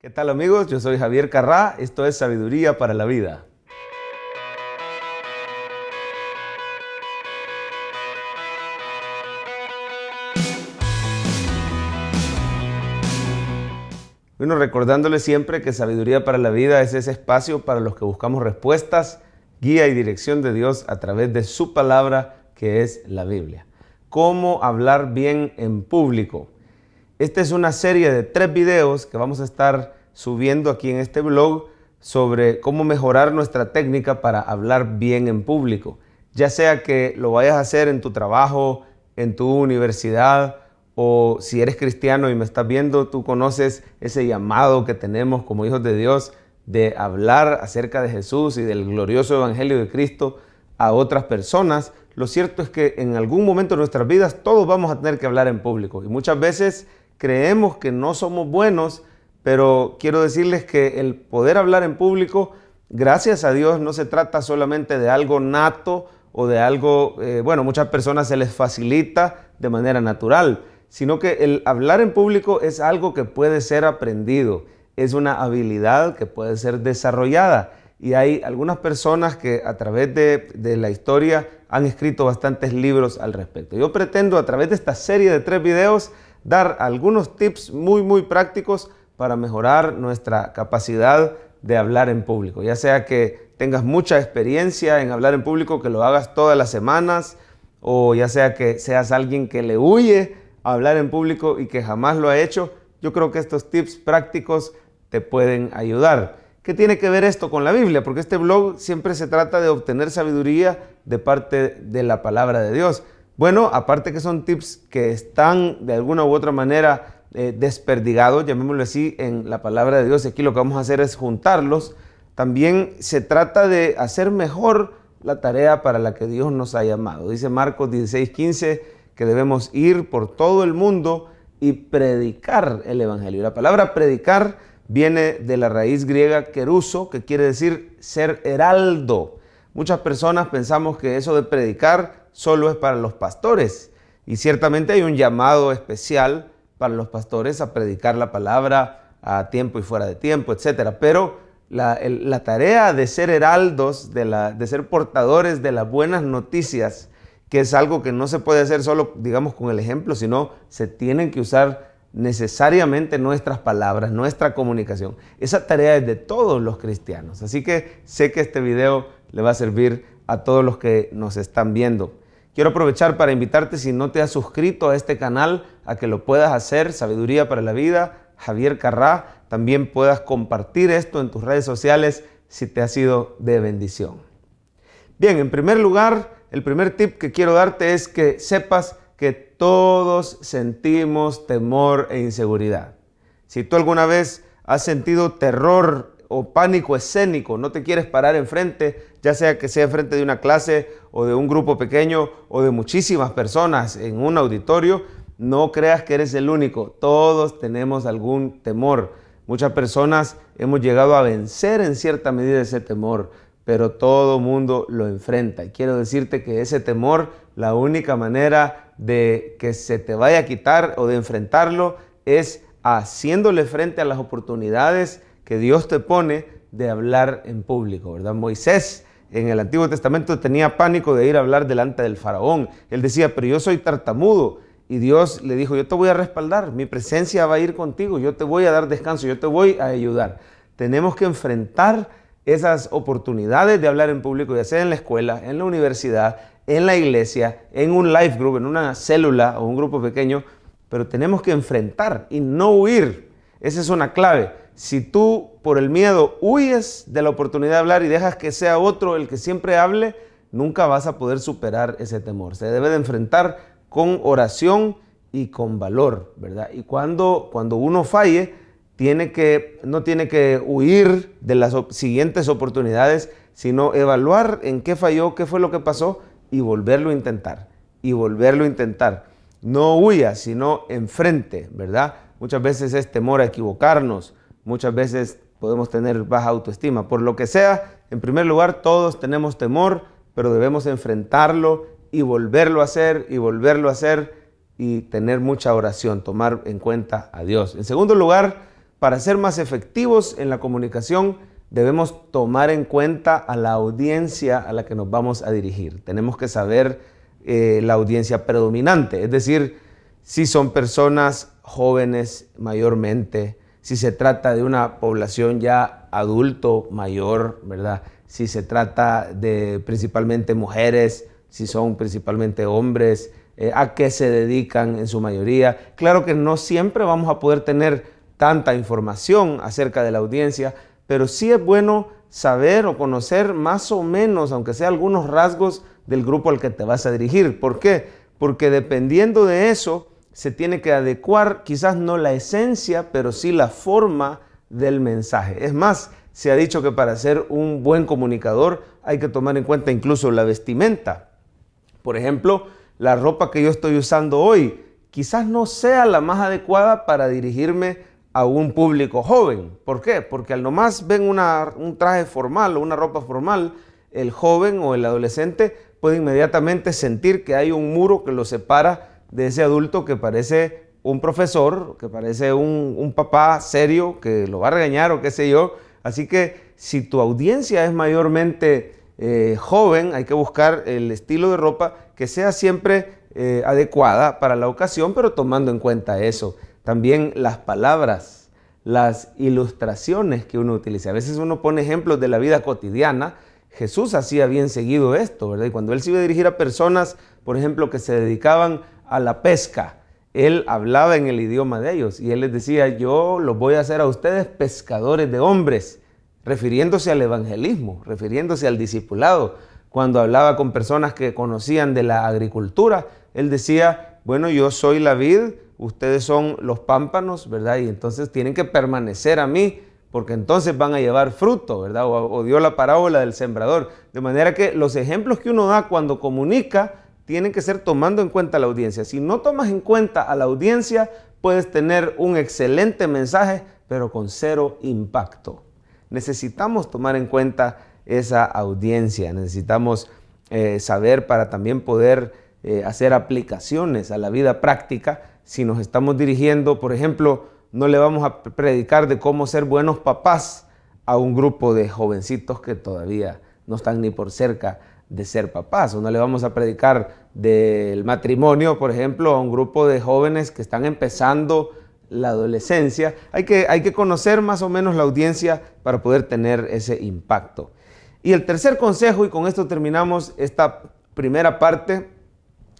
¿Qué tal amigos? Yo soy Javier Carrá, esto es Sabiduría para la Vida. Bueno, recordándole siempre que Sabiduría para la Vida es ese espacio para los que buscamos respuestas, guía y dirección de Dios a través de su palabra que es la Biblia. ¿Cómo hablar bien en público? Esta es una serie de tres videos que vamos a estar subiendo aquí en este blog sobre cómo mejorar nuestra técnica para hablar bien en público. Ya sea que lo vayas a hacer en tu trabajo, en tu universidad o si eres cristiano y me estás viendo, tú conoces ese llamado que tenemos como hijos de Dios de hablar acerca de Jesús y del glorioso Evangelio de Cristo a otras personas. Lo cierto es que en algún momento de nuestras vidas todos vamos a tener que hablar en público y muchas veces creemos que no somos buenos, pero quiero decirles que el poder hablar en público, gracias a Dios, no se trata solamente de algo nato o de algo, eh, bueno, muchas personas se les facilita de manera natural, sino que el hablar en público es algo que puede ser aprendido, es una habilidad que puede ser desarrollada. Y hay algunas personas que a través de, de la historia han escrito bastantes libros al respecto. Yo pretendo a través de esta serie de tres videos dar algunos tips muy, muy prácticos para mejorar nuestra capacidad de hablar en público. Ya sea que tengas mucha experiencia en hablar en público, que lo hagas todas las semanas, o ya sea que seas alguien que le huye a hablar en público y que jamás lo ha hecho, yo creo que estos tips prácticos te pueden ayudar. ¿Qué tiene que ver esto con la Biblia? Porque este blog siempre se trata de obtener sabiduría de parte de la palabra de Dios. Bueno, aparte que son tips que están de alguna u otra manera eh, desperdigados, llamémoslo así, en la palabra de Dios, aquí lo que vamos a hacer es juntarlos. También se trata de hacer mejor la tarea para la que Dios nos ha llamado. Dice Marcos 16, 15 que debemos ir por todo el mundo y predicar el Evangelio. La palabra predicar viene de la raíz griega queruso, que quiere decir ser heraldo. Muchas personas pensamos que eso de predicar solo es para los pastores. Y ciertamente hay un llamado especial para los pastores a predicar la palabra a tiempo y fuera de tiempo, etc. Pero la, tarea de ser heraldos, de, la, de ser portadores de las buenas noticias, que es algo que no se puede hacer solo, digamos, con el ejemplo, sino se tienen que usar necesariamente nuestras palabras, nuestra comunicación. Esa tarea es de todos los cristianos. Así que sé que este video le va a servir a todos los que nos están viendo. Quiero aprovechar para invitarte, si no te has suscrito a este canal, a que lo puedas hacer, Sabiduría para la Vida, Javier Carrá. También puedas compartir esto en tus redes sociales si te ha sido de bendición. Bien, en primer lugar, el primer tip que quiero darte es que sepas que todos sentimos temor e inseguridad. Si tú alguna vez has sentido terror o pánico escénico, no te quieres parar enfrente, ya sea que sea enfrente de una clase o de un grupo pequeño o de muchísimas personas en un auditorio, no creas que eres el único, todos tenemos algún temor. Muchas personas hemos llegado a vencer en cierta medida ese temor, pero todo mundo lo enfrenta. Y quiero decirte que ese temor, la única manera de que se te vaya a quitar o de enfrentarlo es haciéndole frente a las oportunidades, que Dios te pone de hablar en público, ¿verdad? Moisés en el Antiguo Testamento tenía pánico de ir a hablar delante del faraón. Él decía, pero yo soy tartamudo. Y Dios le dijo, yo te voy a respaldar, mi presencia va a ir contigo, yo te voy a dar descanso, yo te voy a ayudar. Tenemos que enfrentar esas oportunidades de hablar en público, ya sea en la escuela, en la universidad, en la iglesia, en un life group, en una célula o un grupo pequeño, pero tenemos que enfrentar y no huir. Esa es una clave. Si tú por el miedo huyes de la oportunidad de hablar y dejas que sea otro el que siempre hable, nunca vas a poder superar ese temor. Se debe de enfrentar con oración y con valor, ¿verdad? Y cuando, cuando uno falle, tiene que, no tiene que huir de las siguientes oportunidades, sino evaluar en qué falló, qué fue lo que pasó y volverlo a intentar, y volverlo a intentar. No huya, sino enfrente, ¿verdad? Muchas veces es temor a equivocarnos, muchas veces podemos tener baja autoestima. Por lo que sea, en primer lugar, todos tenemos temor, pero debemos enfrentarlo y volverlo a hacer y volverlo a hacer y tener mucha oración, tomar en cuenta a Dios. En segundo lugar, para ser más efectivos en la comunicación, debemos tomar en cuenta a la audiencia a la que nos vamos a dirigir. Tenemos que saber eh, la audiencia predominante, es decir, si son personas jóvenes mayormente, si se trata de una población ya adulto, mayor, ¿verdad? Si se trata de principalmente mujeres, si son principalmente hombres, eh, a qué se dedican en su mayoría. Claro que no siempre vamos a poder tener tanta información acerca de la audiencia, pero sí es bueno saber o conocer más o menos, aunque sea algunos rasgos del grupo al que te vas a dirigir. ¿Por qué? Porque dependiendo de eso, se tiene que adecuar quizás no la esencia, pero sí la forma del mensaje. Es más, se ha dicho que para ser un buen comunicador hay que tomar en cuenta incluso la vestimenta. Por ejemplo, la ropa que yo estoy usando hoy quizás no sea la más adecuada para dirigirme a un público joven. ¿Por qué? Porque al nomás ven una, un traje formal o una ropa formal, el joven o el adolescente puede inmediatamente sentir que hay un muro que lo separa de ese adulto que parece un profesor, que parece un, papá serio, que lo va a regañar o qué sé yo. Así que si tu audiencia es mayormente eh, joven, hay que buscar el estilo de ropa que sea siempre eh, adecuada para la ocasión, pero tomando en cuenta eso. También las palabras, las ilustraciones que uno utiliza. A veces uno pone ejemplos de la vida cotidiana. Jesús hacía bien seguido esto, ¿verdad? Y cuando él se iba a dirigir a personas, por ejemplo, que se dedicaban a la pesca. Él hablaba en el idioma de ellos y él les decía, yo los voy a hacer a ustedes pescadores de hombres, refiriéndose al evangelismo, refiriéndose al discipulado. Cuando hablaba con personas que conocían de la agricultura, él decía, bueno, yo soy la vid, ustedes son los pámpanos, ¿verdad? Y entonces tienen que permanecer a mí porque entonces van a llevar fruto, ¿verdad? O, o, dio la parábola del sembrador. De manera que los ejemplos que uno da cuando comunica tienen que ser tomando en cuenta la audiencia. Si no tomas en cuenta a la audiencia, puedes tener un excelente mensaje, pero con cero impacto. Necesitamos tomar en cuenta esa audiencia, necesitamos eh, saber para también poder eh, hacer aplicaciones a la vida práctica. Si nos estamos dirigiendo, por ejemplo, no le vamos a predicar de cómo ser buenos papás a un grupo de jovencitos que todavía no están ni por cerca de ser papás, o no le vamos a predicar del matrimonio, por ejemplo, a un grupo de jóvenes que están empezando la adolescencia. Hay que, hay que conocer más o menos la audiencia para poder tener ese impacto. Y el tercer consejo, y con esto terminamos esta primera parte,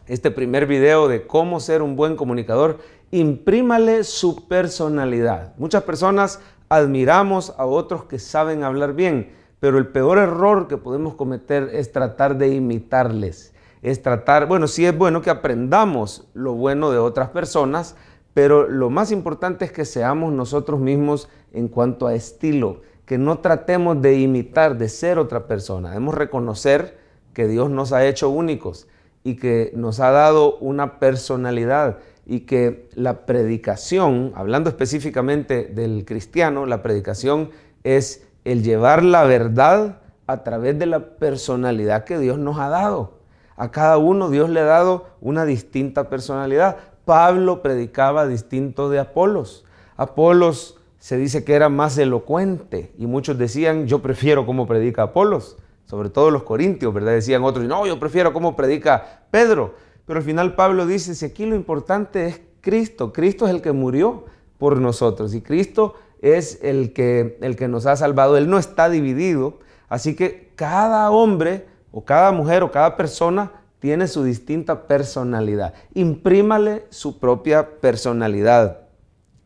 este primer video de cómo ser un buen comunicador, imprímale su personalidad. Muchas personas admiramos a otros que saben hablar bien, pero el peor error que podemos cometer es tratar de imitarles, es tratar, bueno, sí es bueno que aprendamos lo bueno de otras personas, pero lo más importante es que seamos nosotros mismos en cuanto a estilo, que no tratemos de imitar, de ser otra persona. Debemos reconocer que Dios nos ha hecho únicos y que nos ha dado una personalidad y que la predicación, hablando específicamente del cristiano, la predicación es el llevar la verdad a través de la personalidad que Dios nos ha dado. A cada uno Dios le ha dado una distinta personalidad. Pablo predicaba distinto de Apolos. Apolos se dice que era más elocuente y muchos decían, yo prefiero cómo predica Apolos, sobre todo los corintios, ¿verdad? Decían otros, no, yo prefiero cómo predica Pedro. Pero al final Pablo dice, si aquí lo importante es Cristo, Cristo es el que murió por nosotros y Cristo es el que, el que nos ha salvado. Él no está dividido. Así que cada hombre o cada mujer o cada persona tiene su distinta personalidad. Imprímale su propia personalidad.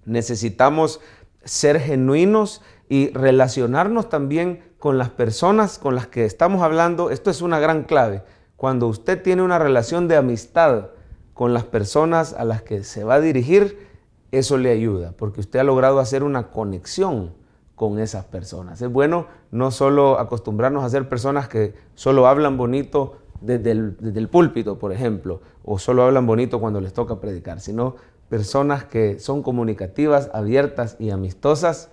Necesitamos ser genuinos y relacionarnos también con las personas con las que estamos hablando. Esto es una gran clave. Cuando usted tiene una relación de amistad con las personas a las que se va a dirigir, eso le ayuda, porque usted ha logrado hacer una conexión con esas personas. Es bueno no solo acostumbrarnos a ser personas que solo hablan bonito desde el, púlpito, por ejemplo, o solo hablan bonito cuando les toca predicar, sino personas que son comunicativas, abiertas y amistosas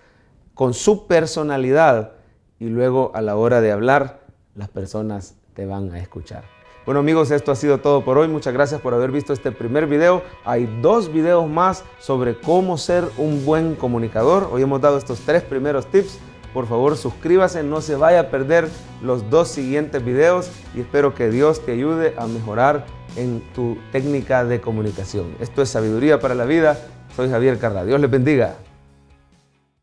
con su personalidad y luego a la hora de hablar las personas te van a escuchar. Bueno amigos, esto ha sido todo por hoy. Muchas gracias por haber visto este primer video. Hay dos videos más sobre cómo ser un buen comunicador. Hoy hemos dado estos tres primeros tips. Por favor, suscríbase, no se vaya a perder los dos siguientes videos y espero que Dios te ayude a mejorar en tu técnica de comunicación. Esto es Sabiduría para la Vida. Soy Javier Carla. Dios les bendiga.